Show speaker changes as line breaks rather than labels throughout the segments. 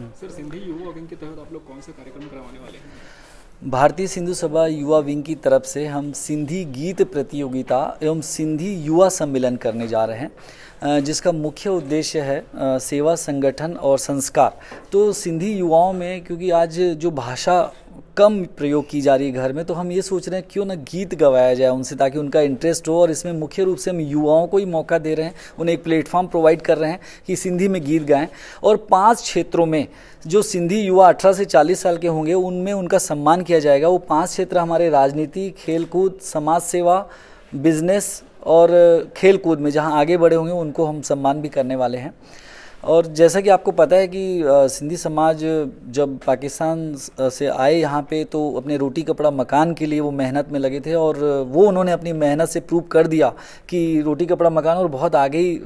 sir Sindhi युवा wing के तहत आप लोग कौन से कार्यक्रम करवाने वाले हैं भारतीय सिंधु सभा युवा विंग की तरफ से हम सिंधी गीत प्रतियोगिता एवं सिंधी युवा सम्मेलन करने जा रहे हैं जिसका मुख्य उद्देश्य है सेवा संगठन और संस्कार तो सिंधी युवाओं में क्योंकि आज जो भाषा कम प्रयोग की जा रही है घर में तो हम ये सोच रहे हैं क्यों ना गीत गवाया जाए उनसे ताकि उनका इंटरेस्ट हो और इसमें मुख्य रूप से हम युवाओं को ही मौका दे रहे हैं उन्हें एक प्लेटफॉर्म प्रोवाइड कर रहे हैं कि सिंधी में गीत गाएं और पांच क्षेत्रों में जो सिंधी युवा अठारह से चालीस साल के होंगे उनमें उनका सम्मान किया जाएगा वो पाँच क्षेत्र हमारे राजनीति खेलकूद समाज सेवा बिजनेस और खेलकूद में जहाँ आगे बढ़े होंगे उनको हम सम्मान भी करने वाले हैं और जैसा कि आपको पता है कि सिंधी समाज जब पाकिस्तान से आए यहाँ पे तो अपने रोटी कपड़ा मकान के लिए वो मेहनत में लगे थे और वो उन्होंने अपनी मेहनत से प्रूव कर दिया कि रोटी कपड़ा मकान और बहुत आगे ही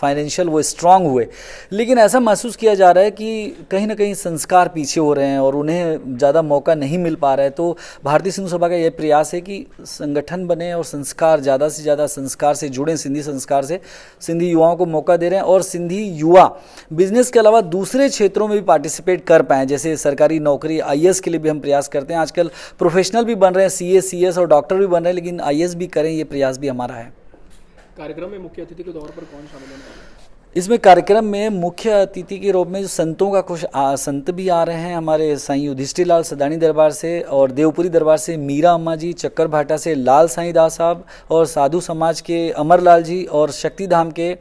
फाइनेंशियल वो स्ट्रांग हुए लेकिन ऐसा महसूस किया जा रहा है कि कहीं ना कहीं संस्कार पीछे हो रहे हैं और उन्हें ज़्यादा मौका नहीं मिल पा रहा है तो भारतीय सिंधु सभा का यह प्रयास है कि संगठन बने और संस्कार ज़्यादा से ज़्यादा संस्कार से जुड़ें सिंधी संस्कार से सिंधी युवाओं को मौका दे रहे हैं और सिंधी युवा बिजनेस के अलावा दूसरे क्षेत्रों में भी पार्टिसिपेट कर पाए जैसे सरकारी नौकरी आई के लिए भी हम प्रयास करते हैं आजकल प्रोफेशनल भी बन रहे हैं सी ए और डॉक्टर भी बन रहे हैं लेकिन आई भी करें ये प्रयास भी हमारा है कार्यक्रम में मुख्य अतिथि के तौर पर कौन शामिल होने वाले है इसमें कार्यक्रम में मुख्य अतिथि के रूप में जो संतों का कुछ संत भी आ रहे हैं हमारे साईं युधिष्ठिलाल सदानी दरबार से और देवपुरी दरबार से मीरा अम्मा जी चक्कर भाटा से लाल साईं दास साहब और साधु समाज के अमरलाल जी और शक्तिधाम के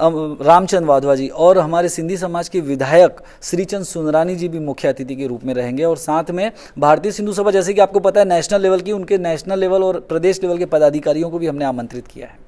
रामचंद वाधवा जी और हमारे सिंधी समाज के विधायक श्रीचंद सुंदरानी जी भी मुख्य अतिथि के रूप में रहेंगे और साथ में भारतीय सिंधु सभा जैसे कि आपको पता है नेशनल लेवल की उनके नेशनल लेवल और प्रदेश लेवल के पदाधिकारियों को भी हमने आमंत्रित किया है